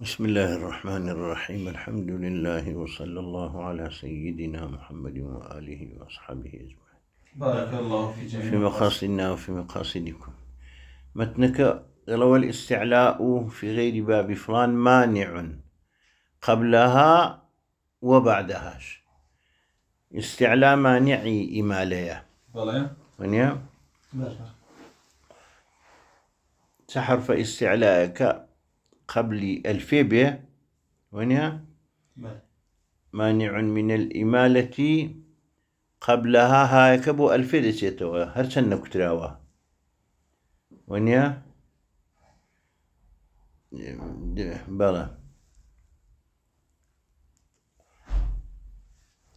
بسم الله الرحمن الرحيم الحمد لله وصلى الله على سيدنا محمد وآله وأصحابه أجمعين بارك الله في جميع في مقاصدنا وفي مقاصدكم متنك روى الاستعلاء في غير باب فلان مانع قبلها وبعدهاش استعلاء مانعي إمالية بلى ونعم سحرف استعلاءك قبل الفيبة وين مانع من الإمالة قبلها هاي كبو الفيدة سيتوا هرسن نكتراوا يا بلا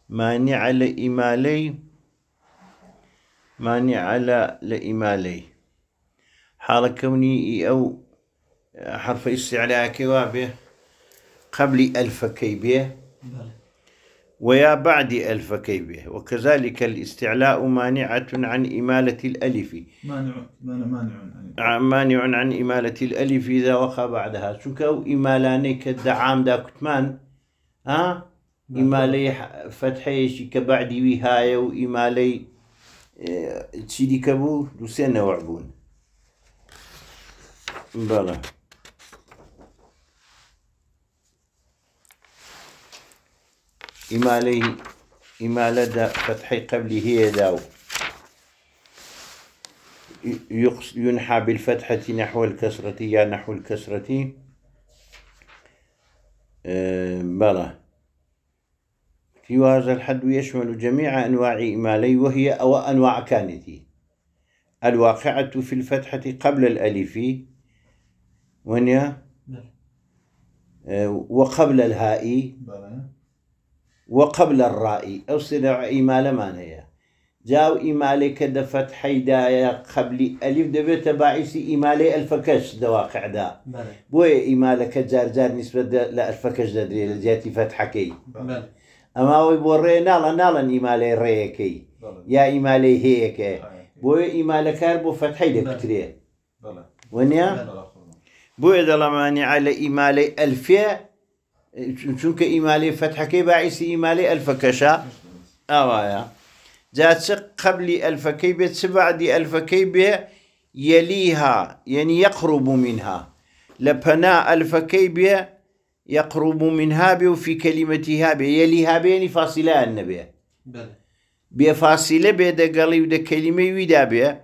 مانع على إمالي مانع على لإمالي حالة كوني أو حرف استعلاء وابه قبل ألف كيبه ويا بعد ألف كيبه وكذلك الاستعلاء مانعة عن إمالة الألف مانع مانع عن مانع عن إمالة الألف إذا وقع بعدها شكو إمالانك الدعام دا كتمان ها إمالي فتحيش كبعد وهاية وإمالي تشيدي آه، كبو دوسين نوع بون بلى إما لي إما لدى فتح هي داو ينحى بالفتحة نحو الكسرة يا نحو الكسرة آه، بلى في هذا الحد يشمل جميع أنواع إمالي وهي أو أنواع كانتي الواقعة في الفتحة قبل الألف ونيا آه، وقبل الهاء وقبل الرائي أو صنع إيمال ما هي جاو إيمالي كده فتح هداية قبل ألف دبيت تباعيسي إيمالي الفكش دواقع دا بوي إيمالك جار جار نسبة لألفكش دا دري لجاتي بل. أما ويبوري نالا نالا إيمالي ريكي يا إيمالي هيك آه، بوي إيمالك بو فتحي لكتري ونيا بوي دلماني على إيمالي ألفية چونکە ئیمالی فتحەکەی باعیسی ئیمالی إيمالي الفكشا جا چ قبلی ئەلفەکەی بێت چ بعدی ئەلفەکەی بێ یەلیها یعنی منها لبناء پەنا ئەلفەکەی يقرب منها بي وفي كلمتها بي يليها بيني فاصلة النبي بي فاصلة بي دا قلي ودا كلمة ودا بي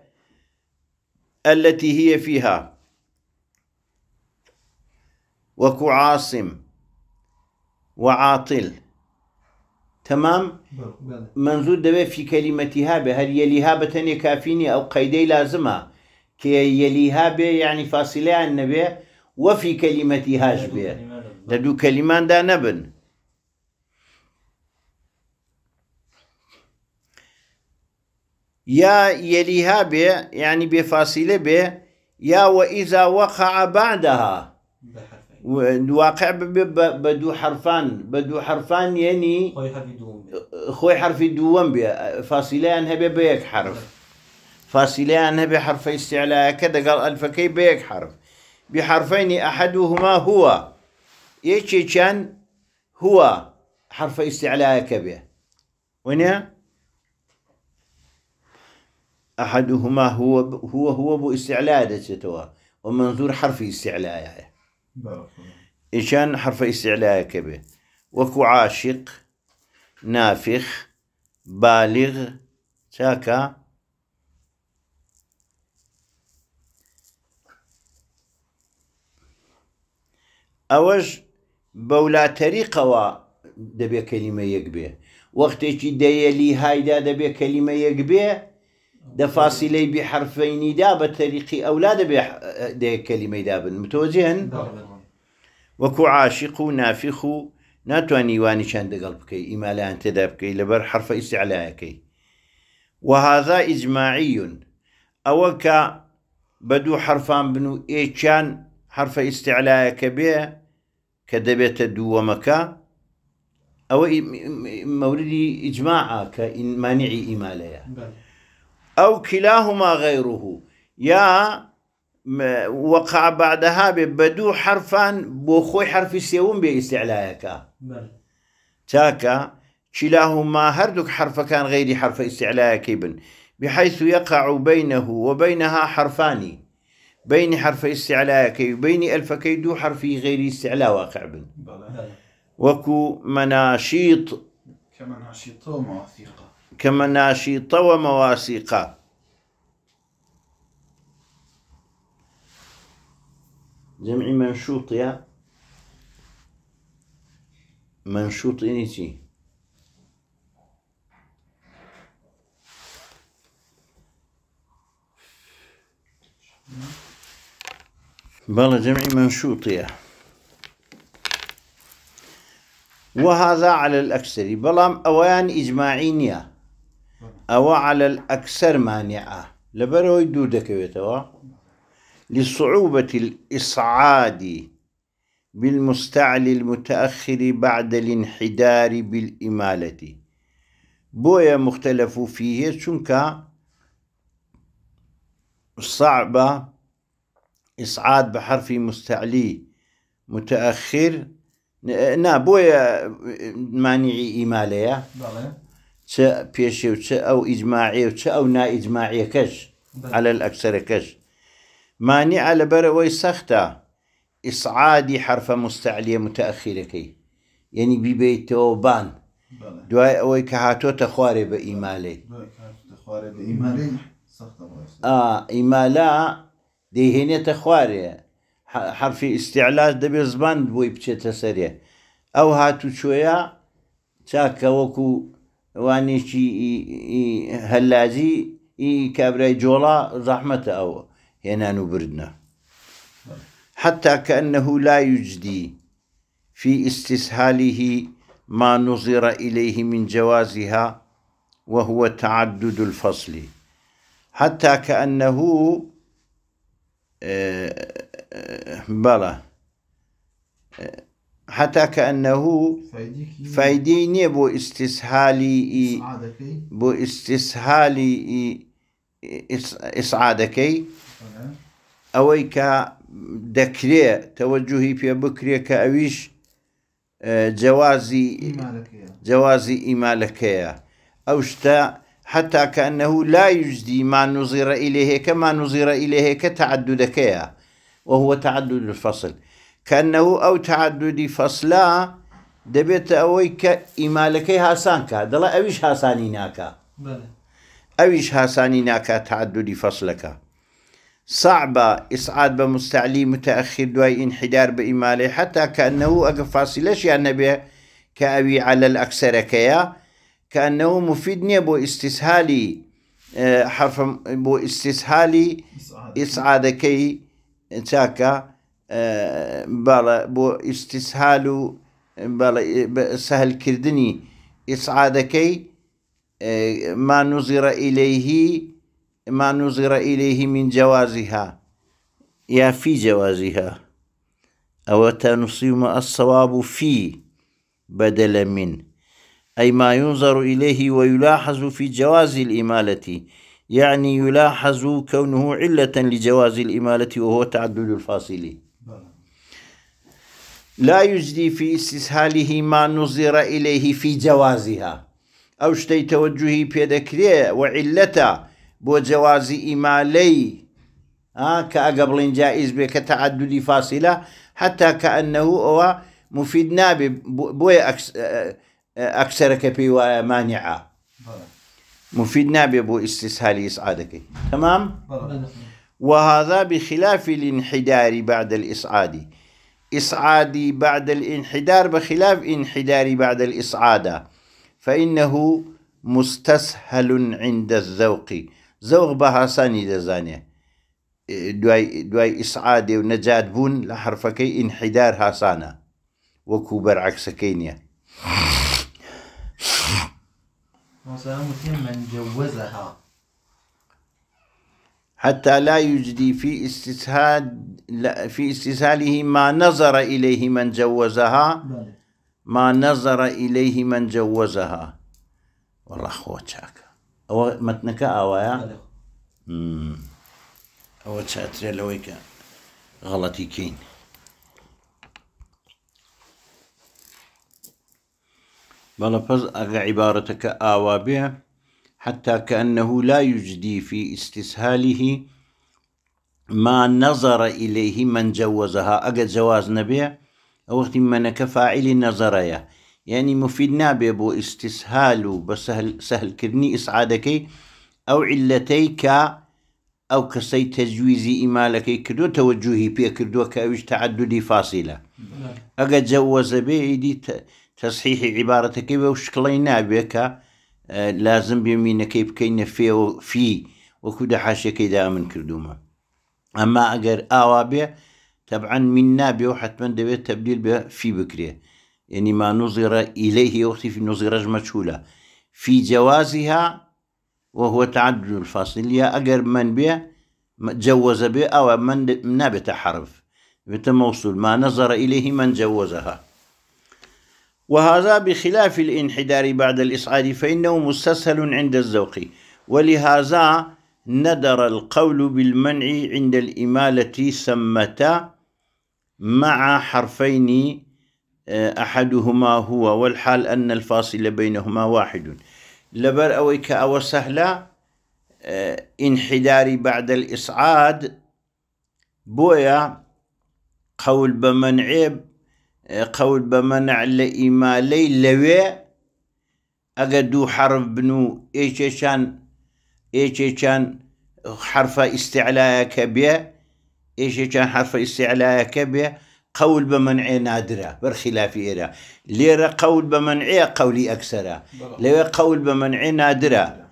التي هي فيها وكو عاصم وعاطل تمام منزود دەبێت في كلمتها بهل هەر یەلیها كافيني او کافینی ئەو كي لازمە کە يعني بێ یعنی فاسیلیان نەبێ وەفی کەلیمەتی هاش بێ لە دوو کەلیماندا نەبن یا یەلیها بێ یعنی بێ فاسیلە بێ بعدها الواقع بدو حرفان بدو حرفان يعني خوي حرفي دوم بيا فاصله انها بيك حرف فاصله انها بحرف استعلاء كذا قال الفكي بيك حرف بحرفين احدهما هو يجي كان هو حرف استعلاء كبه وين احدهما هو هو هو بو استعلاء ومنظور حرف استعلاء يعني. إشان حرف استعلاء كبه وكو عاشق نافخ بالغ تاكا اوش بولا طريقه دبي كلمة يكبه وقت اشي ديالي هايدا دبي کەلیمە یەک بێ دە فاسیلەی بی حرفینیدا بە تەریقی ئەولا كلمه دا بن متۆجێن وكو عاشق و نافخ و واني وانیشان دەگەڵ بکەی ئیمالیان تێدا لبر حرف حرفە وهذا إجماعي ئەوە بدو حرفان بنو و حرف استعلاء كبير كدبت دو دەبێتە أو موردي مەوردی ئیجمماع کە ئینمانیعی ئیمالەیە او كلاهما غيره يا وقع بعدها ببدو حرفان بوخوي حرف سيوم باستعلاءك تاكا كلاهما هردك حرف كان غير حرف استعلاء كيبن بحيث يقع بينه وبينها حرفان بين حرف استعلاء كي وبين الف كيدو حرف غير استعلاء واقع بن وكو مناشيط كمناشيط ومواثيق كمناشيط ومواثيق جمع منشوط يا منشوط إنيتي بلى جمع منشوطية وهذا على الأكثر بلام أوان إجماعين أو على الأكثر مانعة لبروي دودك بيتوا لصعوبة الإصعاد بالمستعلي المتأخر بعد الانحدار بالإمالة بويا مختلف فيه شنكا صعبة إصعاد بحرف مستعلي متأخر نا بويا مانعي إمالة چه پیشی و او اجماعي و او نا اجماعي كش على الأكثر كش مانع لبروي سخته إصعادي حرف مستعلية متأخركي يعني ببيت وبان دواي أوي كهاتو تخواري بإيمالي تخواري بإيمالي آه إيمالا دي هنا تخواري حرف استعلاء دبي زبان بوي بشتا سريع أو هاتو شوية تاكا وكو وانيشي هلازي إي كابري جولا زحمة أوه هێنان بردنا حتى كأنه لا يجدي في استسهاله ما نظر إليه من جوازها وهو تعدد الفصل حتى كأنه آه، آه، بلى حتى كأنه فايديني بو استسهالي بو استسهالي إسعادكي ئەوەی کە دەکرێت تەوەجوهی پێ بکرێت کە ئەویش جوازی جوازی ئیمالەکەیە ئەو شتە حتا کە ئەنەه لا یجدی ما نوزیرە ئیلهەیەەکە ما نوزیرە ئیلهەیەەکە تعدودەکەیە وهوە تعدود الفصل کەنەه ئەو تعدودی فەصلا دەبێتە ئەوەی کە ئیمالەکەی هاسانکە دەڵە ئەویش هاسانی ناکە ئەویش هاسانی ناکات تعدودی فەصلەکە صعبة إسعاد بمستعلي متأخر دواي انحدار بإمالي حتى كأنه أقفاصلش يعني به كأبي على الأكثر كيا كأنه مفيد بو استسهالي آه، حرف بو استسهالي إسعاد كي تاكا آه، بلا بو استسهالو بلا سهل كردني إسعاد كي آه، ما نظر إليه ما نظر إليه من جوازها يا في جوازها أو تنصيم الصواب في بدلا من أي ما ينظر إليه ويلاحظ في جواز الإمالة يعني يلاحظ كونه علة لجواز الإمالة وهو تعدد الفاصل لا يجدي في استسهاله ما نظر إليه في جوازها أو شتي توجهي بيدكري وعلته بو جوازي إمالي ها ئەگە بڵین جائز بك تعدد فاصلة حتى كأنه هو مفيد نابي مفید نابێ بۆیە ئەکسەرەکە مفيد وایە بو مفید إسعادك تمام وهذا بخلاف الانحدار بعد الإسعاد إسعادي بعد الانحدار بخلاف انحداري بعد الإسعادة فإنه مستسهل عند الذوق زوغ بها ساني دزاني اه، دواي دواي اسعاد و نەجات بوون لە حرفەکەی عكس كينيا وەکو من جوزها حتى لا يجدي في استسهاد في استسهاله ما نظر إليه من جوزها ما نظر إليه من جوزها والله خوتشاك ئەوە مەتنەکە ئاوایە او چاترێ لەوەی کە غەڵەتی کەین بەڵە پەز ئەگە عیبارەتەکە حتى كأنه لا يجدي في استسهاله ما نظر إليه من جوزها اجا جواز نبيع أو وقت منك فاعل نظريه يعني مفيد نابي بو استسهال بسهل سهل كرني اسعادك او علتيك او كسي تجويزي امالك كدو توجهي بي كدو كاوش تعددي فاصلة نعم. اجا جوز بي دي تصحيح عبارتك وشكلي نابيك آه، لازم بيمين كيف كاين في في حاشا حاشك دائما كردوما اما اقر اوابي طبعا من نابي وحتما دبي تبديل في بكريه يعني ما نظر إليه في نظر مجهولة في جوازها وهو تعدد الفاصل يا أقرب من به جوز به أو من نابت حرف بت موصول ما نظر إليه من جوزها وهذا بخلاف الانحدار بعد الإصعاد فإنه مستسهل عند الذوق ولهذا ندر القول بالمنع عند الإمالة سمتا مع حرفين آه، أحدهما هو والحال أن الفاصل بينهما واحد لبر أويك أو سهلة آه، انحداري بعد الإصعاد بويا قول عيب آه، قول بمنع لإيمالي لوي أقدو حرف بنو إيشيشان إيشيشان حرف استعلاء كبير إيشيشان حرف استعلاء كبير قول بمنعي نادرة برخلاف إيرا ليرة قول بمنعي قولي أكثر لو قول بمنعي نادرة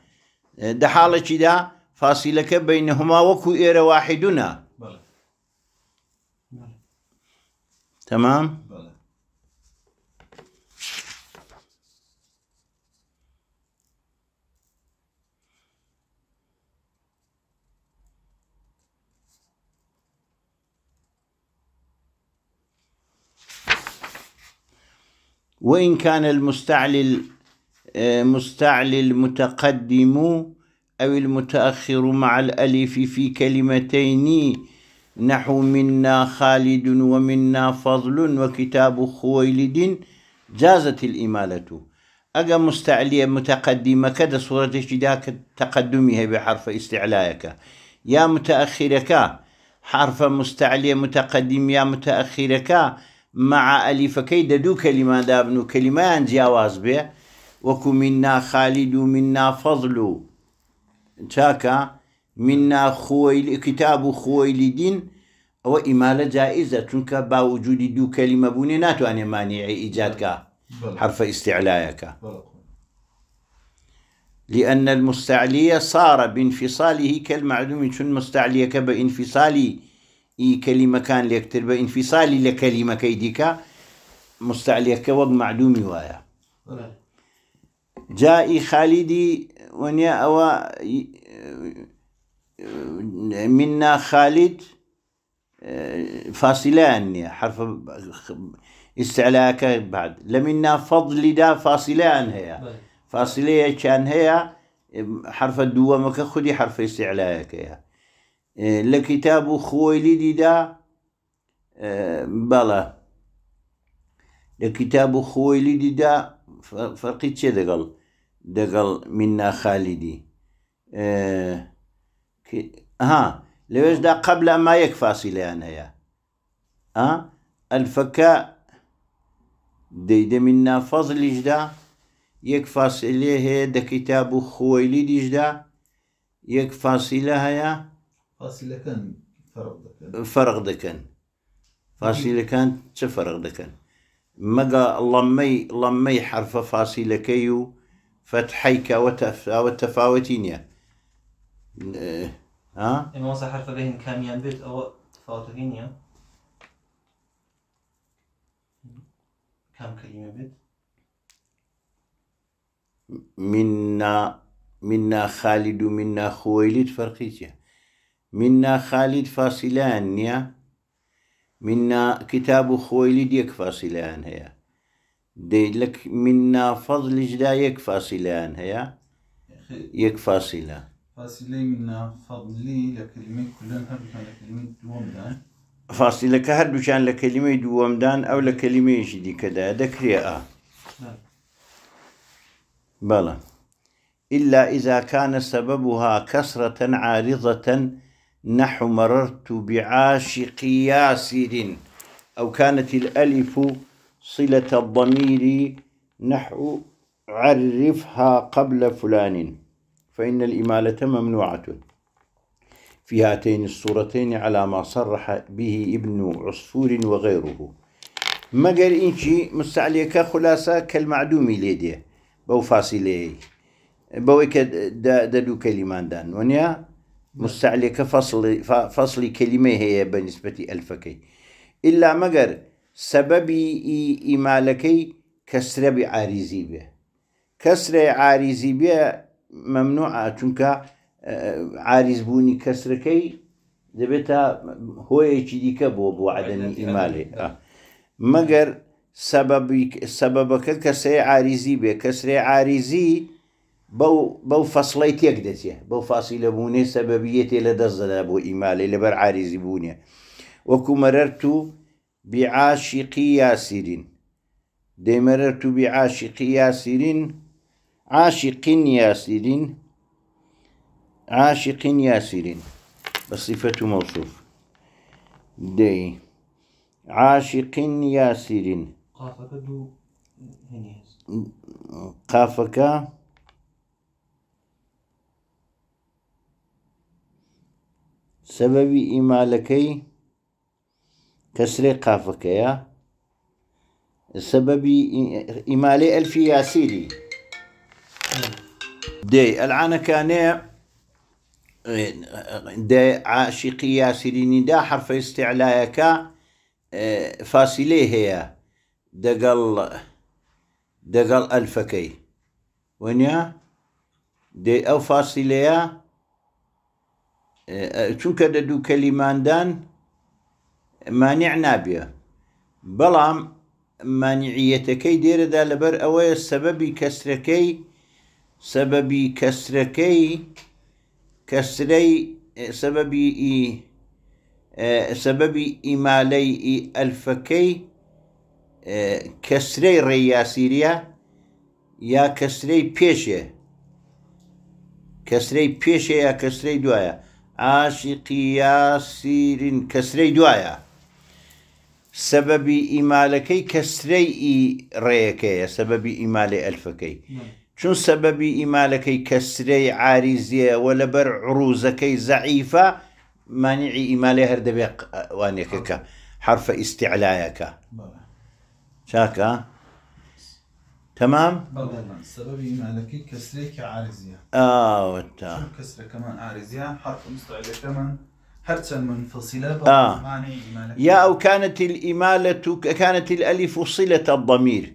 ده حالة كده فاصلك بينهما وكو إيرا واحدنا بلد. بلد. تمام؟ وإن كان المستعلي آه، مستعلي المتقدم أو المتأخر مع الألف في كلمتين نحو منا خالد ومنا فضل وكتاب خويلد جازت الإمالة أجا مستعلية متقدمة كدا صورة اشتداك تقدمها بحرف استعلائك يا متأخرك حرف مستعلية متقدم يا متأخرك مع أليفكي ددو كلمة دابنو كلمة جاواز به وكو منا خالد منا فضل تاكا منا خويل كتاب خويلدين أو إمالة جائزة تنك وجود دو كلمة بوني ناتو أنا مانع إيجادك حرف استعلايك لأن المستعلية صار بانفصاله كالمعلوم شن مستعليك بانفصالي كلمة كان لێکتر بە ئینفیسالی لە کەلیمەکەی دیکە مستعليك وەک معلومی وايا جائی خالدي ونيا اوا منا خالد فاصلان اني حرف استعلاك بعد دا فاصلة ان هي فاصلة كان هي حرف دووەمەکە خودی حرف استعلاەکەیە لە خويلي دي دا بلا بەڵە خويلي دي دا خۆیلی دیدا دقل دقل منا خالدي من ناخالیدی ها لەوێشدا قبل ما یەک فاسیلیان هەیە ئەلفەکە دەیدە من نافەزلیشدا یەک فاسیلێ هەیە دە کتاب و خۆیلی دیشدا یەک فاسیلە يا فرق دكان فاسیلەکان فەرق دەکەن فاسیلەکان چه فەرق دەکەن مەگە لەمەی لەمەی حرفە فاسیلەکەی و فتحەی کەوەتەفاوە تەفاوەتی اه، نییە ئێمەسە حرفە بهێن کامیان بێت أو تەفاوتەکە يا کام كلمة بيت؟ منا منا خالد ومنا خويلد فرقيت يا منا خالد فاصلان نيا منا كتاب خويلد يك فاصلان هيا ديلك لك منا فضل جدا يك فاصلان هيا يك فاصلة فاصلة منا فضلي لكلمة كلها هربها لكلمة دوام دان فاصلة كهردوشان لكلمة دوام دان أو لكلمة جدي كدا آه بلى إلا إذا كان سببها كسرة عارضة نحو مررت بعاشق ياسر أو كانت الألف صلة الضمير نحو عرفها قبل فلان فإن الإمالة ممنوعة في هاتين الصورتين على ما صرح به ابن عصفور وغيره ما قال إنشي مستعليك خلاصة كالمعدوم ليديه بو فاصله بو دادو كلمان دان ونيا نعم. مستعلك فصل فصل كلمة هي بالنسبة ألفكي إلا مجر سببي إمالكي كسر بعاريزي به كسر عاريزي به ممنوعة چونك اه، عاريز بوني كسركي دبتا هو يجدي كبو بو عدم إمالي آه. مجر سبب سبب كسر عاريزي به كسر عاريزي بەو فەصلەی تێک دەچێ بەو فاسی لە بوونێ سەبەبیەتێ لە دەستدەدا بۆ ئیمالی لەبەر عریزی بوونێ وەکو مەرەر تو بیعاشقی یاسیرین دێمەرە تو بیعاشقی یاسیرین عاشقین یاسیرین عاشقین یاسیرین بە صفەت و مەوسوف دی عاشقین یاسیرین قافەکە سببي إمالكي كسري قافكيا سببي إمالي ألف ياسيري دي العانة كان دي عاشقي ياسيري ندا حرف استعلايكا اه، فاصلي هي دقل دقل ألفكي ونيا دي أو فاصلي چونکە لە دوو کەلیماندان مانیع نابێ بەڵام مانیعیەتەکەی دێرەدا لەبەر ئەوەیە سەبەبی کەسرەکەی سەبەبی کەسرەکەی کەسرەی سەبەبی ئی سەبەبی ئیمالەی ئی ئەلفەکەی کەسرەی ڕێیاسیریە یا کەسرەی پێشێ کەسرەی پێشەیە یا کەسرەی دوایە عاشقی یاسیرین کەسرەی دوایە سەبەبی ئیمالەکەی کەسرەی ئی ڕێەکەیە سەبەبی ئیمالی ئەلفەکەی نعم. چون سەبەبی ئیمالەکەی کەسرەی عریزیەوە لەبەر ڕوزەکەی زەعیفە مانیعی ئیمالی هەر دەبێت حرف حرفە ئیسیعلایەکە چاکە؟ تمام؟ السبب لك كسرة كعارزية اه وتا شو كسرة كمان عارزية حرف مستعد كمان هرتن منفصلة آه. يا أو كانت الإمالة كانت الألف صلة الضمير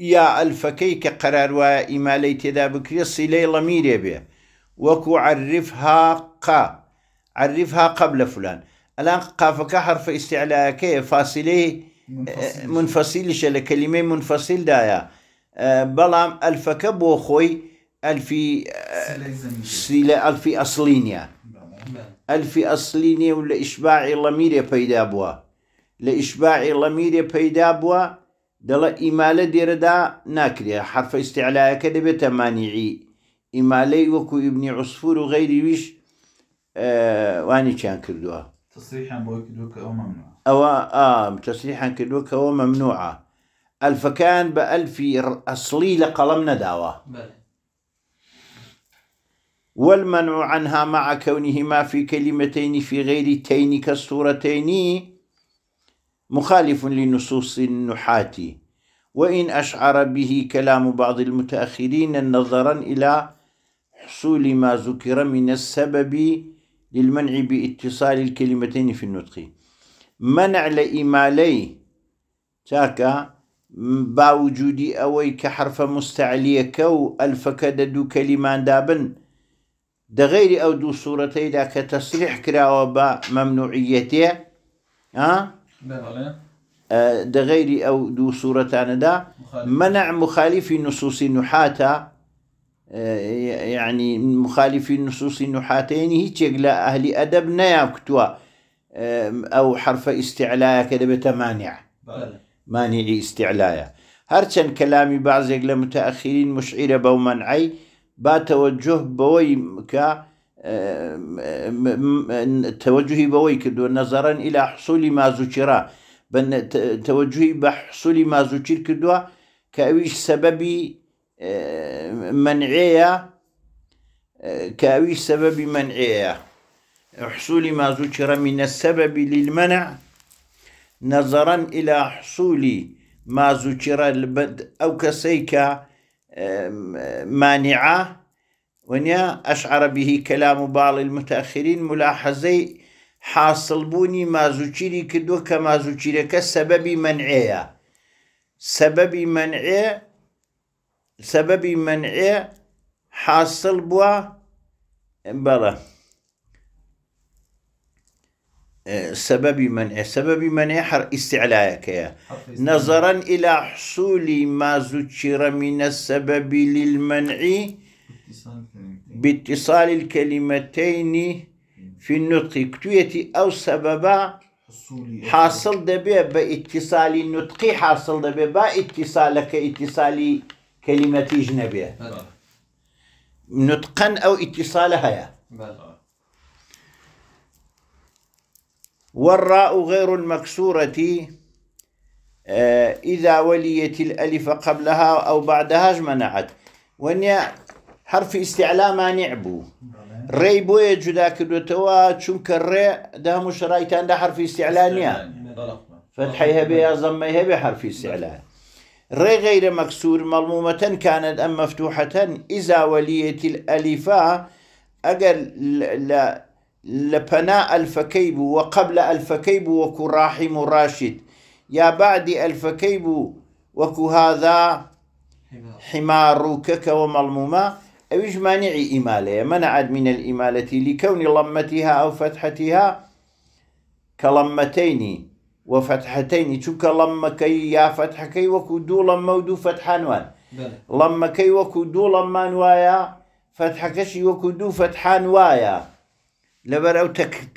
يا ألفكي قرار وإمالة تدا بكري صلة ضمير به وكو عرفها قا عرفها قبل فلان الآن قافك حرف استعلاء كيف فاصله منفەسیلیشە لە کەلیمەی منفەسیلدایە بەڵام ئەلفەکە بۆ خۆی ئەلفی سیلە ئەلفی ئەسلینە ئەلفی ئەسلینێ و لە ئیشباعی لەمیرێ پەیدا بووە لە ئیشباعی لەمیرێ پەیدا بووە دەڵە ئیمالە دێرەدا ناکرێ حرفە استعلایەکە دەبێت تەمانیعی ئیمالەی وەکو ئبنی عوسفور و غەیری ویش وانی چیان کردووە تصريحا وكدوكا وممنوعة أو آه تصريحا كدوكا وممنوعة الفكان بألفي أصلي لقلم نداوة والمنع عنها مع كونهما في كلمتين في غير تين كالصورتين مخالف لنصوص النحاة وإن أشعر به كلام بعض المتأخرين نظرا إلى حصول ما ذكر من السبب للمنع باتصال الكلمتين في النطق منع لإمالي تاكا با وجودی ئەوەی مستعلية كو مستعلیەکە و ئەلفەکە دابن دوو أو دو صورتي دوو تصريح کە تەسریح کراوە ها؟ أه، دغيري أو دو صورتان دا منع مخالف نصوص نوحاتە آه، يعني من مخالف النصوص النحاتين هيچێک أهل ئەهلی ئەدەب كتوا آه، أو حرف استعلاء کە دەبێتە مانع استعلاء ئیسیعلایە كلامي بعض يقل متاخرين مشعره مشعیرە بەو منعی باتەوە جۆه توجهي کە آه، تەوەجوهی بەوەی کردو نەزەرەن ئیلا حسولی مازوچرا تەوەجوهی بە حسولی مازوچیر کردووە کە ئەویش منعية كاوي سبب منعية حصول ما ذكر من السبب للمنع نظرا إلى حصول ما ذكر البد أو كسيك مانعة ونيا أشعر به كلام بعض المتأخرين ملاحظي حاصل بوني ما ذكري كدو كما ذكرك سبب منعية سبب منعية سبب منع حاصل بوا بەڵە اه، سبب منع سبب منع حر استعلاءك نظرا إلى حصول ما ذكر من السبب للمنع باتصال الكلمتين في النطق كتويتي أو سببا حاصل دبي باتصال النطق حاصل دبي با اتصالي كلمة جنبية نطقا أو اتصالها يا والراء غير المكسورة آه، إذا وليت الألف قبلها أو بعدها جمنعت ونيا حرف استعلاء مانع بو ري بوية جدا كدوتوا چونك الري ده مشرايتان ده حرف استعلاء فتحيها بها ضميها بحرف استعلاء غير مكسور مضمومة كانت أم مفتوحة إذا وليت الألفاء أجل لبناء الفكيب وقبل الفكيب وكو راحم راشد يا بعد الفكيب وكو هذا حمار كك وملمومة أويش مانع إمالة منعت من الإمالة لكون لمتها أو فتحتها كلمتين وفتحتين چونکە لەمەکەی یا فتحەکەی وەکو دوو لەمە لما دوو فتحانوان لەمەکەی لما دوو لەممان وایە فتحەکەشی وەکو دوو فتحان وایە لەبەر ئەو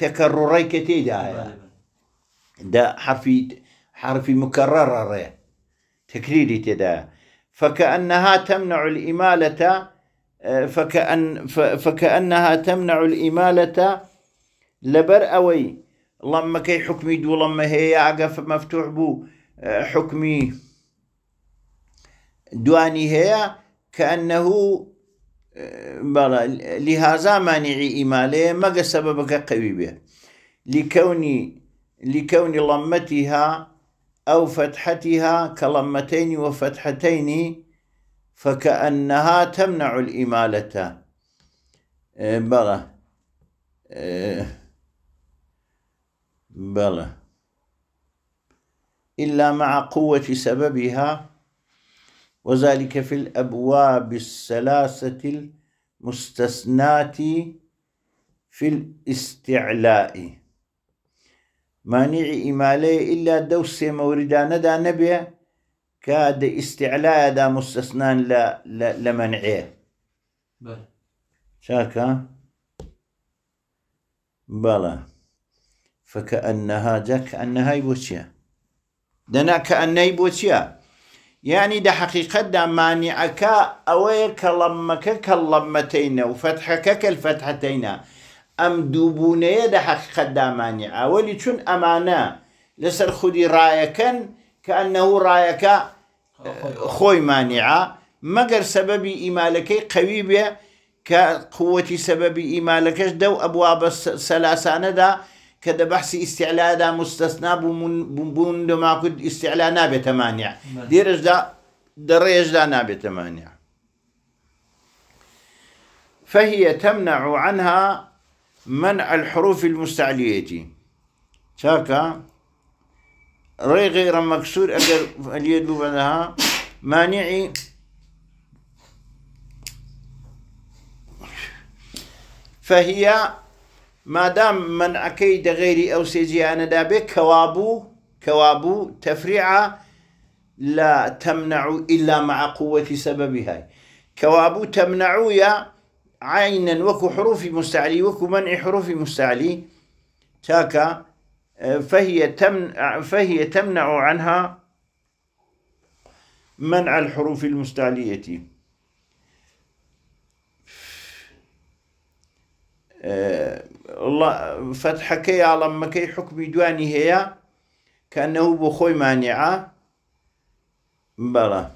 تەکەڕوڕی کە تێدایە دا حرفي حرفي مكرر ري تكريري تدا فكأنها تمنع الإمالة آه، فكأن فكأنها تمنع الإمالة لبر أوي لما كي حكمي دو لما هي عقف مفتوح بو آه، حكمي دواني هي كأنه آه، بلا لهذا مانعي إيمالي ما سببك قوي به لكوني لكون لمتها أو فتحتها كلمتين وفتحتين فكأنها تمنع الإمالة آه، بلى بلى إلا مع قوة سببها وذلك في الأبواب الثلاثة المستثناة في الاستعلاء مانع إمالي إلا دوس موردانة دا نبي كاد استعلاء دا مستثنان لا لا لمنعه بلى شاكا بلى فكأنها جا كأنها يبوشيا دنا كأنه يبوشيا يعني ده حقيقة ده مانعك أويك كلمك كلمتين وفتحك كالفتحتين أم دوبونية ده حقيقة ده مانع ولي شن أمانة لسر خدي رايكا كأنه رايك خوي مانعة مگر سببي إيمالكي قوي بيه كقوة سببي إيمالكش دو أبواب السلاسانة ده كذا بحث استعلاء ده مستثنى بون ما كنت استعلاء ناب تمانع نعم. ديرج ده دريج ده ناب تمانع فهي تمنع عنها منع الحروف المستعلية تاكا ري غير مكسور أجر اليد بعدها مانعي فهي ما دام من أو سيجي أنا دابي كوابو كوابو تفريعة لا تمنع إلا مع قوة سببها كوابو تمنع يا عينا وكو حروف مستعلي وكو منع حروف مستعلي تاكا اه، فهي تمنع فهي تمنع عنها منع الحروف المستعلية أه الله فتحك يا ما كي حكم دواني هي كانه بخوي مانعه بلا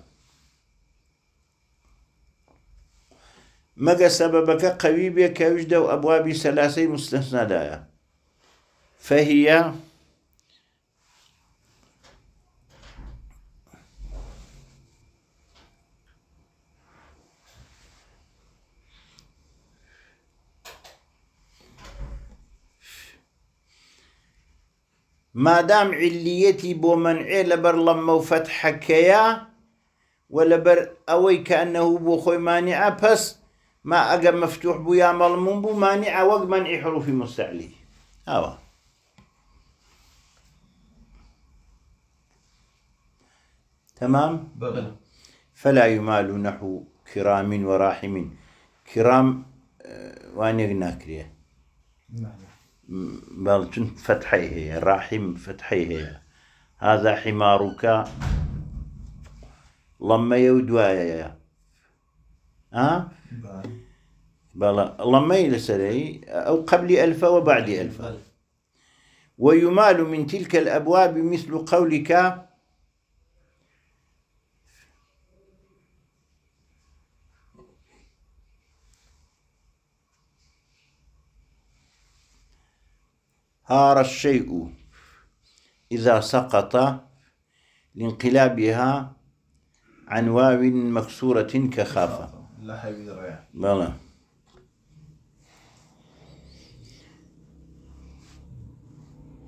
مجا سببك قوي بك وجد ابوابي سلاسي مستثنى فهي مادام عليتي بۆ منعێ لەبەر لەمە و فەتحەکەیە و لەبەر ئەوەی کە ئەنەهوو بۆ خۆی مانیع پەس ما ئەگە مفتوح بو يا مەڵمون بو مانعه وق منعي حروفي مستعلی ئەوە تمام فلا يمال نحو كرام وراحم كرام آه، وانيق ناكريه نعم بەڵچن فتحيه هەیە فتحيه هذا حمارك هذا حیماڕووکە ها و دوایەیە لەمەی او قبل الف وبعد الف ويمال من تلك الأبواب مثل قولك هار الشيء إذا سقط لانقلابها عن واو مكسورة كخافة لا حبيب بلى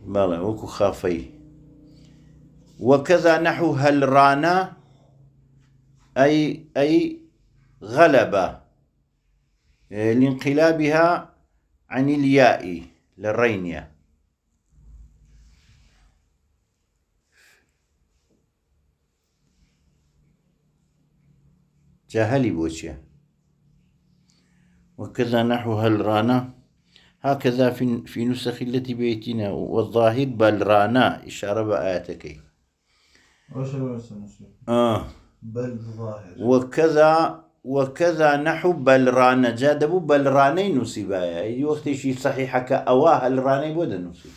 بلى وكو خافي وكذا نحو هل رانا أي أي غلب إيه، لانقلابها عن الياء للرينيا جا بوشيا وكذا نحو هل رانا هكذا في, في نسخ التي بيتنا والظاهر بل رانا إشارة بآياتكي آه. بل ظاهر وكذا وكذا نحو بل رانا جادبو بل راني نصيبا أي وقت شيء صحيح كأوا هل راني بود نصيب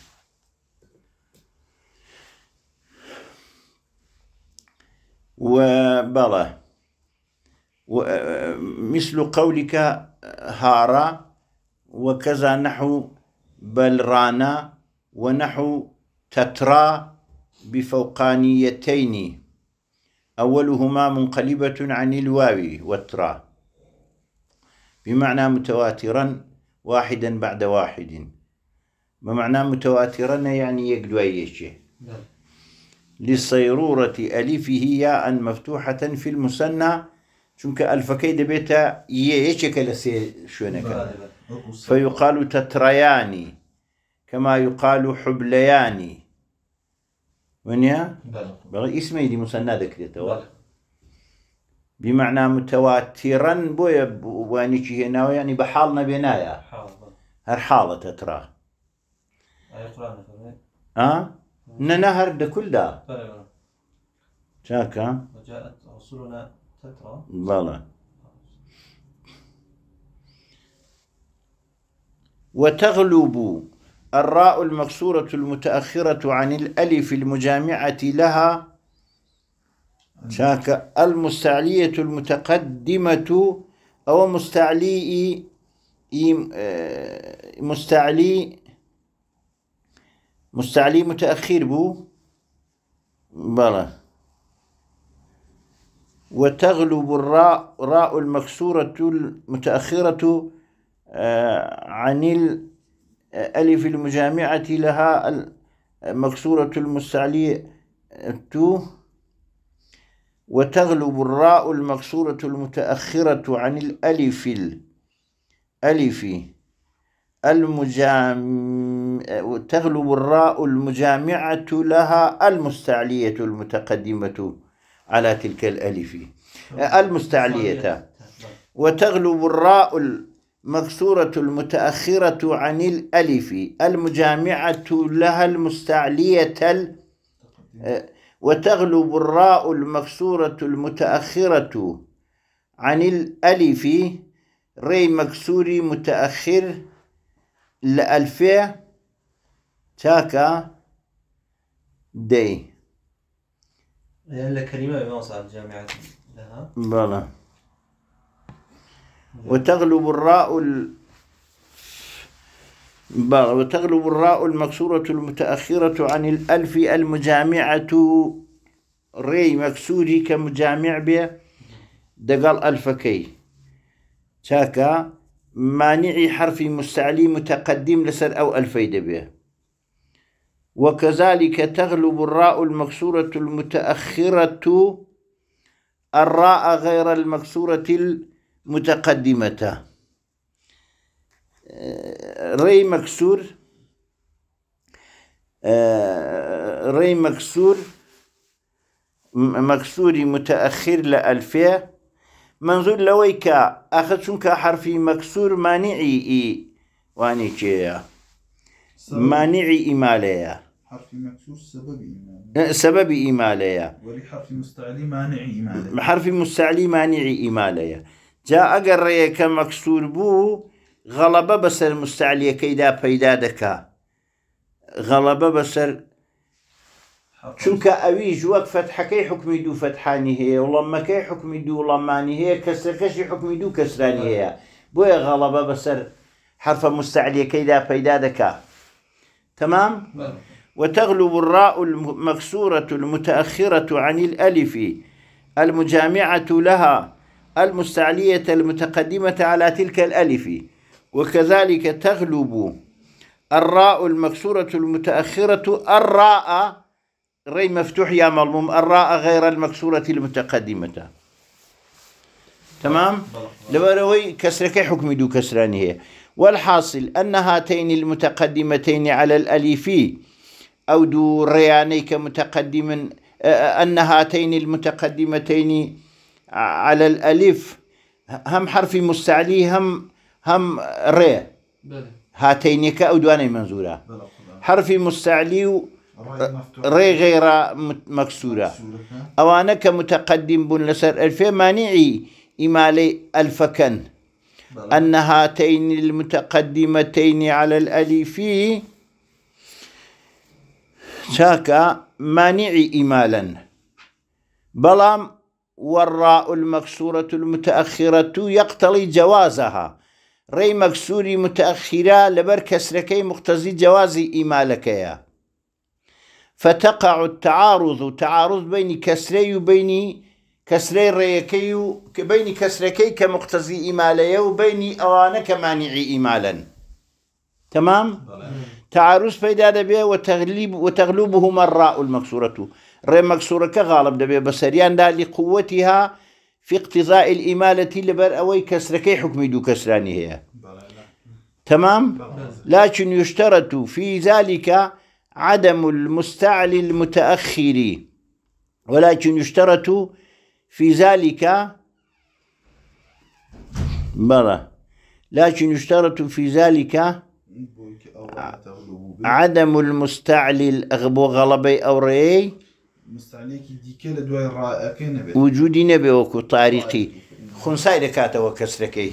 وبلا مثل قولك هارا وكذا نحو بلرانا ونحو تترا بفوقانيتين أولهما منقلبة عن الواو وترا بمعنى متواترا واحدا بعد واحد بمعنى متواترا يعني أي شيء نعم. للصيرورة ألفه ياء مفتوحة في المثنى شونك الفكيد بيتا يشك شو شونك فيقال تترياني كما يقال حبلياني ونيا بغي اسمي دي مسنى توا بمعنى متواترا بويا واني شي هنا يعني بحالنا بنايا هر حالة ترى اي مثلا ها؟ ننهر ده كل ده تاكا وجاءت رسولنا فترة وتغلب الراء المكسورة المتأخرة عن الألف المجامعة لها شاك المستعلية المتقدمة أو مستعلي آه، مستعلي مستعلي متأخر بو بلى وتغلب الراء راء المكسورة المتأخرة آه، عن الألف آه، المجامعة لها المكسورة المستعلية آه، وتغلب الراء المكسورة المتأخرة عن الألف الألف المجام تغلب الراء المجامعة لها المستعلية المتقدمة على تلك الألف المستعلية وتغلب الراء المكسورة المتأخرة عن الألف المجامعة لها المستعلية وتغلب الراء المكسورة المتأخرة عن الألف ري مكسوري متأخر لألفه تاكا دي لأن الكلمه ما صار جامعة لها بلى وتغلب الراء ال... وتغلب الراء المكسورة المتأخرة عن الألف المجامعة ري مكسوري كمجامع به دقل ألفكي تاكا مانعي حرف مستعلي متقدم لسر أو ألفي دبيه وكذلك تغلب الراء المكسورة المتأخرة الراء غير المكسورة المتقدمة آه، ري مكسور آه، ري مكسور مكسوري متأخر لألفية منظور لويك أخذ شنك حرفي مكسور مانعي إي واني كيه مانع إمالية حرف مكسور سبب إمالية أه، سبب إمالية وحرف مستعلي مانع إمالية حرف مستعلي مانع إمالية جاء أقر مكسور بو غلبة بسر مستعلي كيدا بيدادك غلبة بسر فتحة كي حكم دو فتحاني هي ولما كي حكم دو لماني هي كسر كشي حكم دو كسراني هي بۆیە غلبة بسر حرف مستعلية كيدا دەکات تمام نعم. وتغلب الراء المكسورة المتأخرة عن الألف المجامعة لها المستعلية المتقدمة على تلك الألف وكذلك تغلب الراء المكسورة المتأخرة الراء ري مفتوح يا ملموم الراء غير المكسورة المتقدمة تمام روي كسرك حكم دو هي والحاصل أن هاتين المتقدمتين على الأليفي أو دو ريانيك متقدم أن هاتين المتقدمتين على الألف هم حرف مستعلي هم هم ري هاتينك أو دواني منزورة حرف مستعلي ري غير مكسورة أوانك متقدم بن لسر مانعي إمالي ألفكن أن هاتين المتقدمتين على الألف شاكا مانعي إمالا بلام والراء المكسورة المتأخرة يقتضي جوازها ڕێی متأخرة متأخیرا لەبەر مقتضي جواز جوازی يا فتقع التعارض تعارض بين كسري وبين كسري ريكيو بين بینی کەسرەکەی إماليه مقتەزی أوانا كمانعي إمالا تمام تعارض في ئیمالەن تەمام تعارز الراء المكسورة و مكسورة غاڵب دەبێ بە سەریاندا لقوتها في اقتضاء الإمالة بر أوي كسركي حكم دو كسراني هي تمام لكن يشترط في ذلك عدم المستعلي المتأخر ولكن يشترط في ذلك برا لكن يشترط في ذلك عدم المستعلي غلبي أو ري وجودی نبي وكو طارقي خنساي دەکاتەوە وكسركي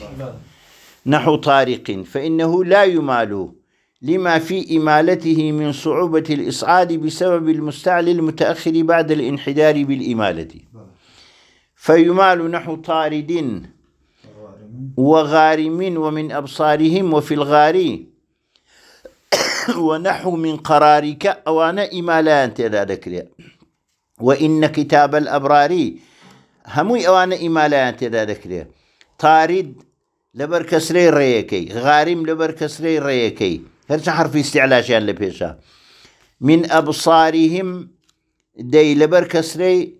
نحو طارق فإنه لا يمال لما في إمالته من صعوبة الإصعاد بسبب المستعل المتأخر بعد الانحدار بالإمالة فيمال نحو طارد وغارم ومن أبصارهم وفي الغار ونحو من قرارك أوانا إمالان تذا وإن كتاب الأبرار هموي أوانا إمالان تذا طارد لبر كسري ريكي غارم لبر كسري ريكي هرش حرف استعلاشان لبيشا من أبصارهم دي لبر كسري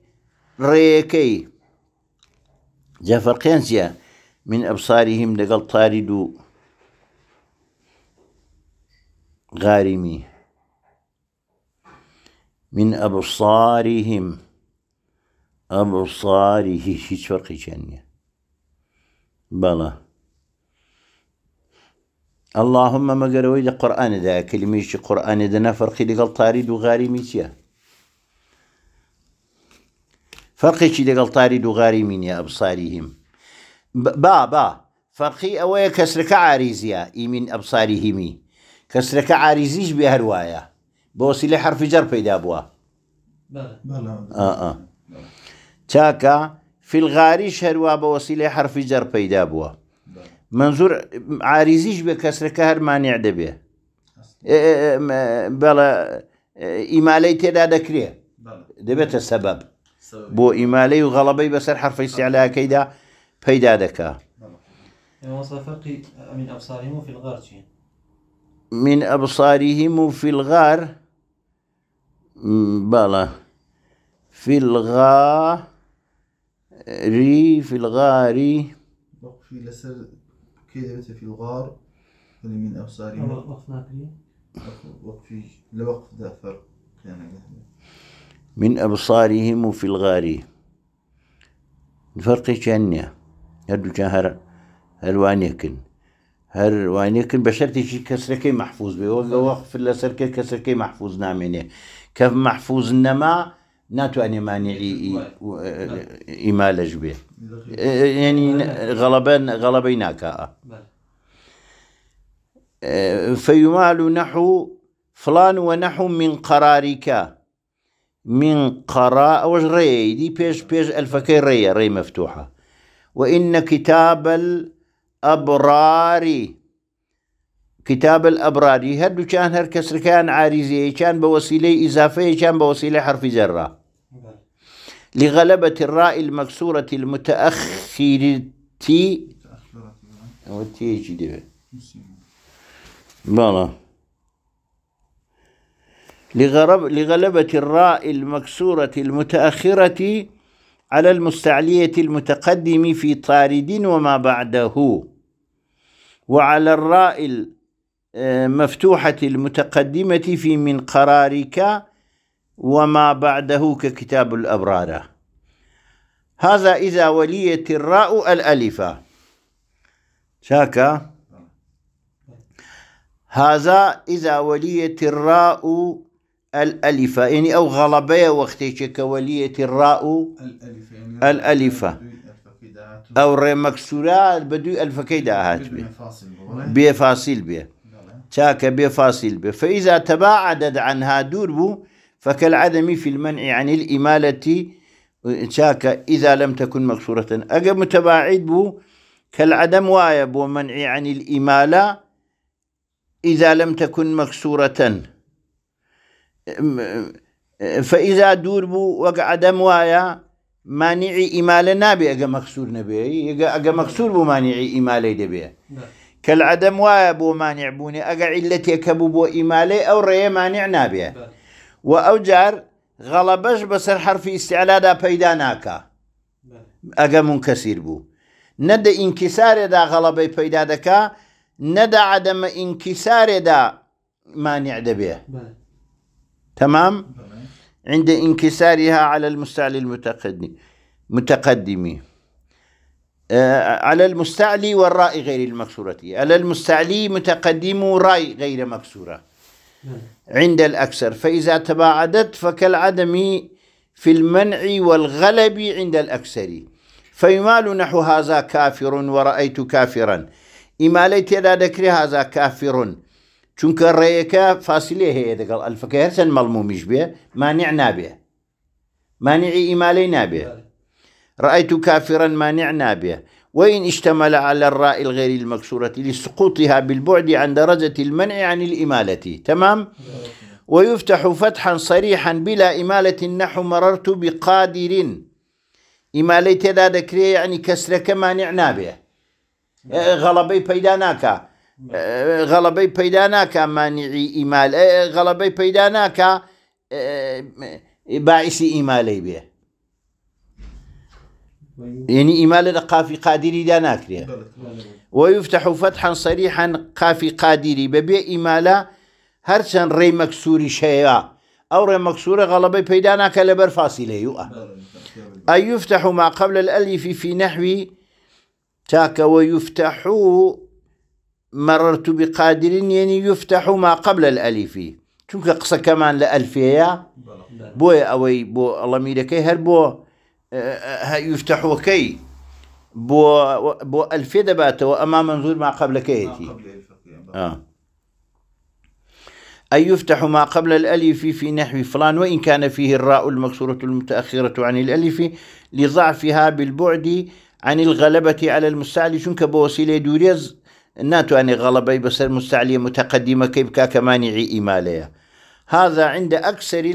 ريكي جا فرقين زيا من أبصارهم لقل طاردو غارمي من أبصارهم أبصاره هيش فرق يعني بلا اللهم ما قرويد قرآن ذا كلمة قرآن ذا نفرق لقل طاردو غارمي سيا فرقي شي لقل طارد غاري من يا أبصارهم با با فرقي أويا كسرك عاريزيا إي من أبصارهم كسرك عاريزيش بها الواية بوصيلة حرف جر في دابوا بلا آه آه تاكا في الغاريش هروا بوصيلة حرف جر في دابوا منظور عاريزيش بكسرك هر مانع دبي بلا إيمالي تدادك ليه دبيت السبب بو إيمالي وغلبي بسر حرف استعلاء كيدا فيدا دكا من أبصارهم في الغار من أبصارهم في الغار بلا في الغار في الغار وقفي لسر كيدا في الغار من أبصارهم وقفنا فيه وقفي لوقف دافر كان يعني من أبصارهم في الغار الفرق كان هردو كان هر وانيكن هر وانيكن بشرتي شي كسركي محفوظ بي وقف لسركي كسركي محفوظ نامينه كيف محفوظ نما ناتو أني مانعي إيمالج به يعني غلبان غلبينا كاء فيمال نحو فلان ونحو من قرارك من قراء أوش ري دي بيش بيش الفكي ري ري مفتوحة وإن كتاب الأبرار كتاب الأبرار هدو كان هر كسر كان عارزي كان بوسيلة إضافية كان بوسيلة حرف جرة لغلبة الراء المكسورة المتأخرة تي وتيجي دي بلا لغرب لغلبة الراء المكسورة المتأخرة على المستعلية المتقدم في طارد وما بعده وعلى الراء المفتوحة آه، المتقدمة في من قرارك وما بعده ككتاب الأبرار هذا إذا وليت الراء الألفة شاكا هذا إذا وليت الراء الألفة يعني أو غلبية وقتك كولية الراء الألفة يعني الألفة أو ري مكسورة بدوي ألف كيدا هات بي بفاصل بي تاك بفاصل بي فإذا تباعدت عنها دور بو فكالعدم في المنع عن الإمالة تاك إذا لم تكن مكسورة أجا متباعد بو كالعدم وايب ومنع عن الإمالة إذا لم تكن مكسورة فإذا دوور بوو وەک عدەم وایە مانیعی ئیمالە نابێ ئەگە مەخصور نەبێ بو مانعي بوو مانیعی ئیمالەی دەبێ کە عدەم وایە بۆ مانیع بوونێ ئەگە عیلەتێکە أو بۆ مانع نابي ڕێە مانیع نعم. نابێ و ئەو جار غەڵەبەش بەسەر حرفی ئیسیعلادا نعم. منكسير بو ندى انكسار بوو غلبي ئینکیسارێدا غەڵەبەی ندى عدم انكسار دا مانع دبيه نعم. تمام عند انكسارها على المستعلي المتقدم متقدم آه، على المستعلي والراء غير المكسورة على المستعلي متقدم راء غير مكسورة عند الأكثر فإذا تباعدت فكالعدم في المنع والغلب عند الأكثر فيمال نحو هذا كافر ورأيت كافرا إمالي تلا ذكر هذا كافر چونکە ڕێیەکە فاسیلێ هەیە دەگەڵ ئەلفەکە هەرچەند مەڵمومیش بێ مانیع نابێ مانیعی ئیمالەی نابێ رأيت كافرا مانع نابيا وإن اشتمل على الراء الغير المكسورة لسقوطها بالبعد عن درجة المنع عن الإمالة تمام ويفتح فتحا صريحا بلا إمالة نحو مررت بقادر إمالة تدا دكري يعني كسر كمانع نابيا غلبي بيداناكا غلبي پەیدا مانعي إيمال غلبي غەڵەبەی باعث إيمالي باعیسی يعني إيمال یعنی قادري داناك قافی قادریدا ناکرێت وەیفتە حوفەت حەنسەری حەن قافی قادری بەبێ ئیمالە هەرچەند ڕێ مەکسوری شەیە ئەو ڕێ مەکسورە غەڵەبەی پەیدا ناکە لەبەر ما قبل الألف في نحوي تاك یفتەحوو مررت بقادر يعني يفتح ما قبل الألف كمان يا قسەکەمان أوي بو الله ئەوەی بۆ ئەڵەمیرەکەی هەر يفتح اه، اه، یفتەحەکەی بو بو ئەلفێ دەباتەوە وأما منظور ما قبل قبلەکەیەتی أي يفتح اه. ما قبل الألف في نحو فلان وإن كان فيه الراء المكسورة المتأخرة عن الألف لضعفها بالبعد عن الغلبة على المستعلي شنك بوسيلة دوريز ناتوانێت أني غلبي مستعلیە متەقدیمەکەی متقدمة کە مانعي إيمالية هذا عند أكثر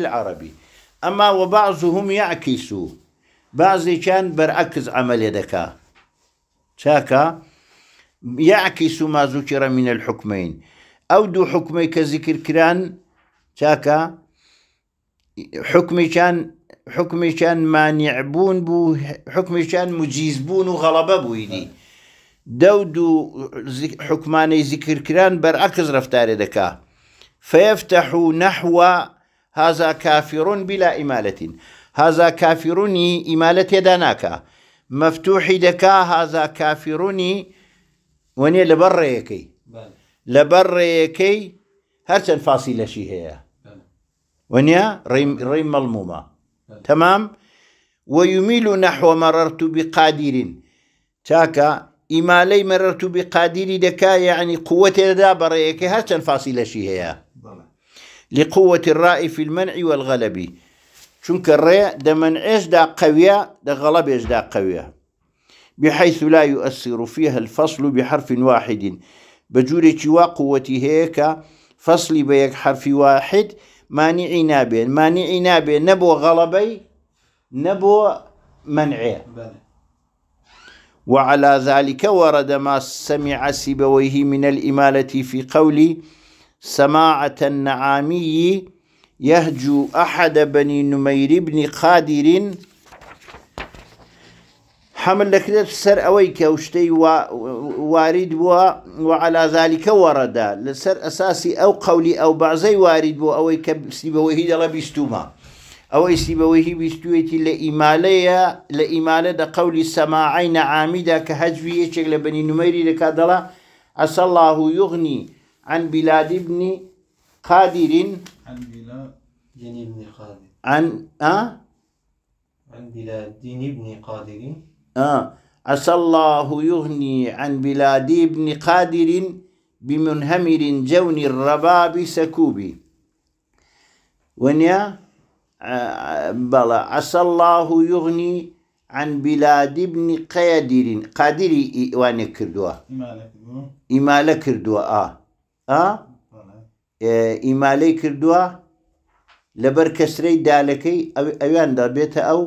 وبعضهم يعكسوا ئەما كان بعضهم عمل يدكا شاكا يعكس ما ذكر من الحكمين أو دو حكمي كذكر كران شاكا حكمي كان حكمي كان حکمیان حکمیان بو حكمي كان مجیزبوون و غەڵەبە بووینی. دودو حكماني ذكر كران برعكس رفتار دكا فيفتحو نحو هذا كافرون بلا إمالة هذا كافروني إمالة داناكا مفتوح دكا هذا كافروني وني لبر يكي لبر يكي هرشن فاصيلة شي هي ونيا ريم ريم ملمومة تمام ويميل نحو مررت بقادر تاكا ئیمالەی مەرەرت و بقادیری دەکایە عنی يعني قوتێدا بەڕێیەکە هەرچەند فاسیلەشی شيها لقوة الرأي في المنع والغلب شنك الرأي دا منعش دا قوية دا غلبش دا قوية بحيث لا يؤثر فيها الفصل بحرف واحد بجورة كوا قوتي هيك فصلي بيك حرف واحد مانعي نابين مانعي نابين نبو غلبي نبو منعي وعلى ذلك ورد ما سمع سبويه من الإمالة في قول سماعة النعامي يهجو أحد بني نمير بن قادر حمل لك سر أويك وشتي وارد وعلى ذلك ورد لسر أساسي أو قولي أو بعضي وارد وأويك سيبويه دل بيستوما ئەوەی سیبەوەیهی بیستوێتی لە ئیمالەیە لە ئیمالە دە قەولی سەماعی نەعامیدا کە هەجوی یەکێک لە بنی نومەری دەکا دەڵا ئەسە الله يغني عن بلاد ابن قادر عن بلاد ابن قادر عن آه؟ عن بلاد ابن قادر آه عسى الله يغني عن بلاد ابن قادر بمنهمر جون الرباب سكوبي ونيا بەڵە ئەسە الله و یغنی عن بلاد ابن قادر قادری ئیوانێک کردووە ئیمالە کردووە ئا ئا ئیمالەی کردووە لەبەر کەسرەی دالەکەی ئەویاندا بێتە ئەو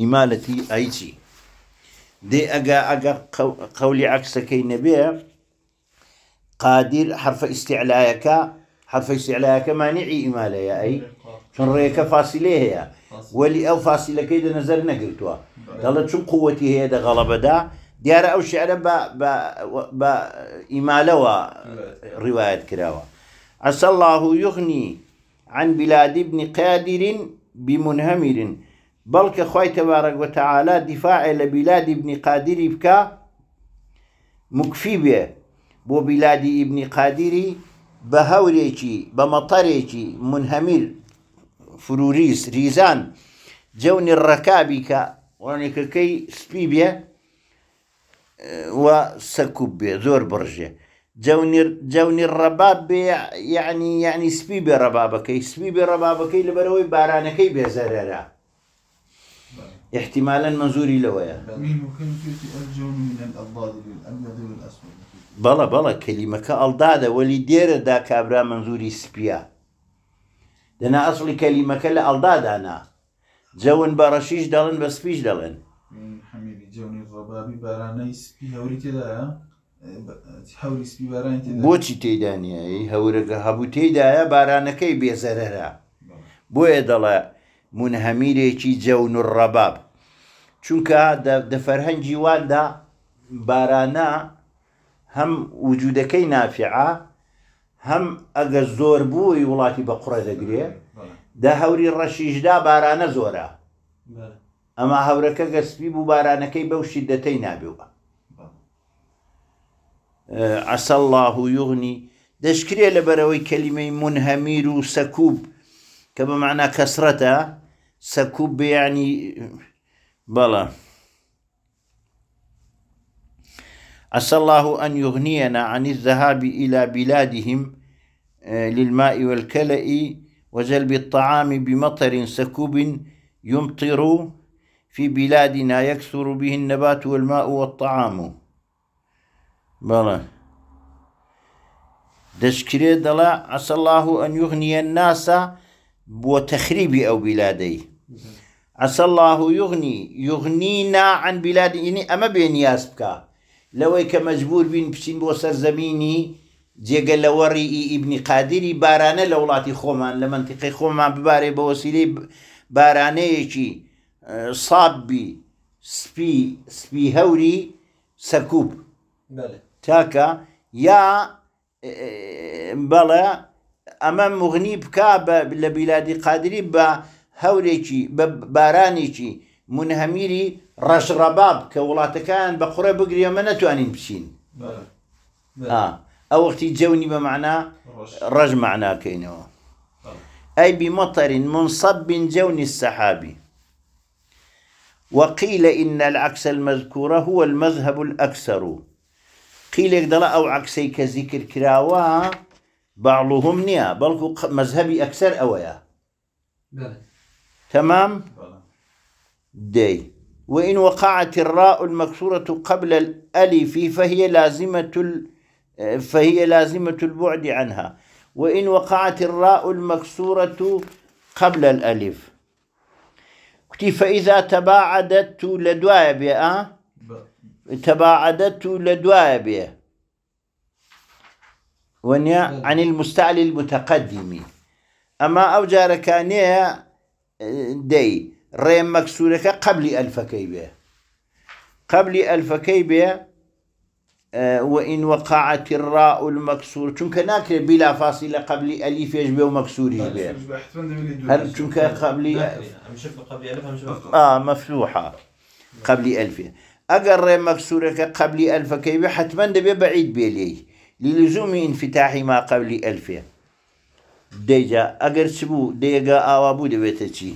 ئیمالەتی ئایچی دێ ئەگا ئەگە قەولی عکسەکەی نەبێ قادر حرف استعلاءك حرف استعلاءك مانعي إمالة يا أي شن رأيك فاصله هي ولي أو فاصله كيد نظر نقلتوا دلت شو قوتي هي ده غلبة ده شعر با با بە ئیمالەوە ڕواایەت كراوة عسى الله يغني عن بلاد ابن قادر بمنهمر بل كخوي تبارك وتعالى دفاع لبلاد ابن قادر بك مكفي به بو بلادي ابن قادري بهوريكي بمطريكي منهمير فروريس ريزان جون الركابيكا اه، ورنكا كي سبيبيا وسكوبيا زور برجي جون جوني الرباب بي يعني يعني سبيبي ربابكي سبيبي ربابكي اللي بروي بارانكي بيا زرارا احتمالا منزوري لويا ممكن تأتي الجون من الأبيض والأسود بەڵە بەڵە کەلیمەکە ئەڵدادە وەلی دێرەدا کابرا منزوری سپیا دەنا ئەسڵی کەلیمەکە لە ئەڵدادانا جەون بەڕەشیش دەڵن بە سپیش دەڵێن بۆچی تێدانیایی هەورەکە هەبوو تێدایە بارانەکەی بێزەرەرە بۆیە دەڵێ منهەمیرێکی جەون و ڕەباب چونکە دە فەرهەنگی واندا بارانە هەم وجودەکەی نافعە هەم ئەگە زۆر بووی وڵاتی بە قڕە دەگرێ دە هەوری ڕەشیشدا بارانە زۆرە ئەمە هەورەکە گەسپی بوو بارانەکەی بەو شیدەتەی نابێوە عسە الله و یغنی دەشکرێ لە بەرەوەی کەلیمەی منهەمیر و سەکوب کە بە معنا کەسرەتە سەکوب بەیانی بەڵە عسى الله أن يغنينا عن الذهاب إلى بلادهم آه، للماء والكلأ وجلب الطعام بمطر سكوب يمطر في بلادنا يكثر به النبات والماء والطعام بلى دشكري دلا عسى الله أن يغني الناس وتخريب أو بلادي عسى الله يغني يغنينا عن بلاد إني يعني أما بنياس لويك مجبور بين بشين بوسر زميني جيغا لوري إي وەڕی قادري بارانا لولاتي خومان لمنطقي خومان بباري منتیقی بارانيشي صابي سبي سبي هوري سكوب تاكا يا هەوری أمام تاکە یا بەڵە ئەمە قادري بک بە منهميري رش رباب كولات كان بقرية بقرية قوڕێ بگرێ بشين نەتوانین اه او اختي جوني بمعنى رج معنى كينو اي بمطر منصب جوني السحابي وقيل إن العكس المذكور هو المذهب الأكثر قيل يقدر أو عكسي كذكر كراوا بعضهم نيا بل مذهبي أكثر أويا تمام؟ دي وإن وقعت الراء المكسورة قبل الألف فهي لازمة فهي لازمة البعد عنها وإن وقعت الراء المكسورة قبل الألف كيف فإذا تباعدت لدوايا آه؟ بها تباعدت لدوايا بها ونيا عن المستعلي المتقدم أما أوجارك آه، دي ريم مكسورة قبل ألف كيبه قبل ألف كيبه آه، وإن وقعت الراء المكسورة شنك ناكر بلا فاصلة قبل أليف يجب مكسوره بي هل شنك قبل أليف آه مفتوحة قبل ألف أقر آه، ريم مكسورك قبل ألف كيبه حتما دبي بعيد بيلي للزوم انفتاح ما قبل ألف ديجا أقر سبو ديجا آوابو دبيتا تشيه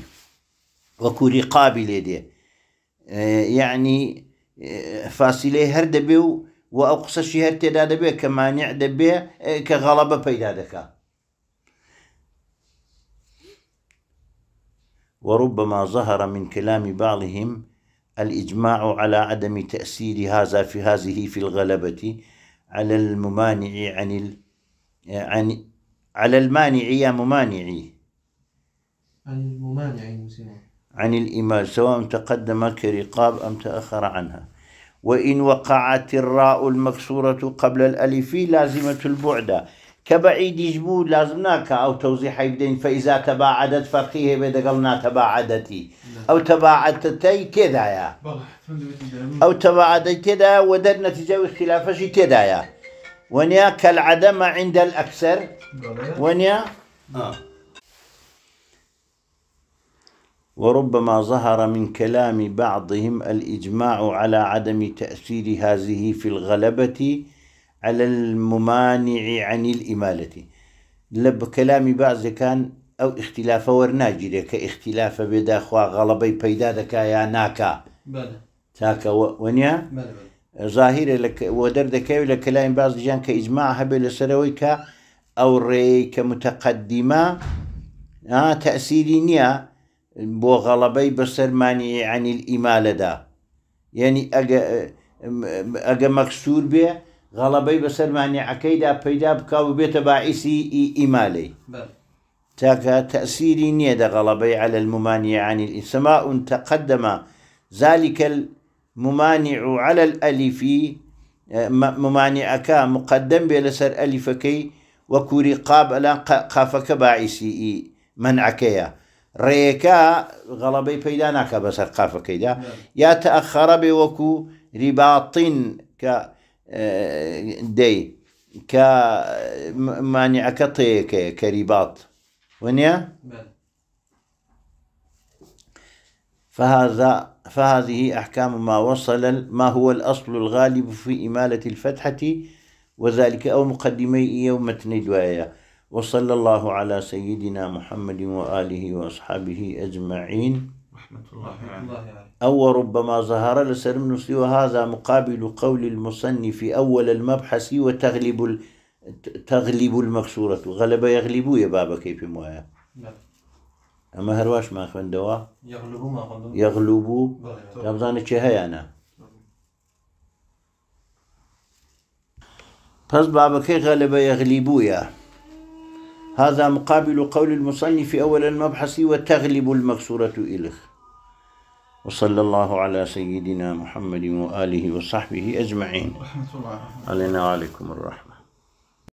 وكوري قابلة دي دێ اه، یعنی اه، فاسیلەی هەر دەبێ و و ئەو قسەشی هەر تێدا دەبێت کە اه، وربما ظهر من كلام بعضهم الإجماع على عدم تأثير هذا في هذه في الغلبة على الممانع عن ال... عن على المانع يا ممانعي الممانع المسلم عن الإيمان سواء تقدم كرقاب أم تأخر عنها وإن وقعت الراء المكسورة قبل الألف لازمة البعد كبعيد جبود لازمناك أو توزيح يبدين فإذا تباعدت فرقيه بدقلنا تباعدتي أو تباعدتي كذا يا أو تباعدتي كذا ودر نتيجة كذا يا ونيا كالعدم عند الأكثر ونيا آه. وربما ظهر من كلام بعضهم الإجماع على عدم تأثير هذه في الغلبة على الممانع عن الإمالة لب كلام بعض كان أو اختلاف ورناجر كاختلاف بدا خوا غلبي يا ناكا تاكا ونيا ظاهره لك ودردك كلام بعض جان كإجماع هبل سرويك أو ريك متقدمة آه تأثيري نيا بۆ غەڵەبەی بەسەرمانی عنی ئیمالەدا یعنی أجا مكسور بێ غلبي بەسەرمانی عەکەیدا عكيدا بيدا بێتە بيت ئیمالەی تاکە تاكا تأثيري نيدا غلبي على الممانع عن السماء تقدم ذلك الممانع على الألف كا مقدم بلسر لەسەر ئەلیفەکەی وەکووری قاب ئەلا قافەکە باعیسی ريكا غلبي بيدانا كبسر قافة كيدا يا تأخر بوكو اه، رباط ك دي ك مانع كطيك كرباط ونيا فهذا فهذه أحكام ما وصل ما هو الأصل الغالب في إمالة الفتحة وذلك أو مقدمي يوم تندوايا وصلى الله على سيدنا محمد وآله وأصحابه أجمعين الله أو ربما ظهر لسر لسرمنسي وهذا مقابل قول المصنف أول المبحث وتغلب تغلب المكسورة غلب يغلب يا بابا كيف موايا أما هرواش ما دوا يغلب ما يغلبو يغلب يبزان أنا پس غلب غەلبە يا هذا مقابل قول المصنف أول المبحث وتغلب المكسورة إليه وصلى الله على سيدنا محمد وآله وصحبه أجمعين علينا وعليكم الرحمة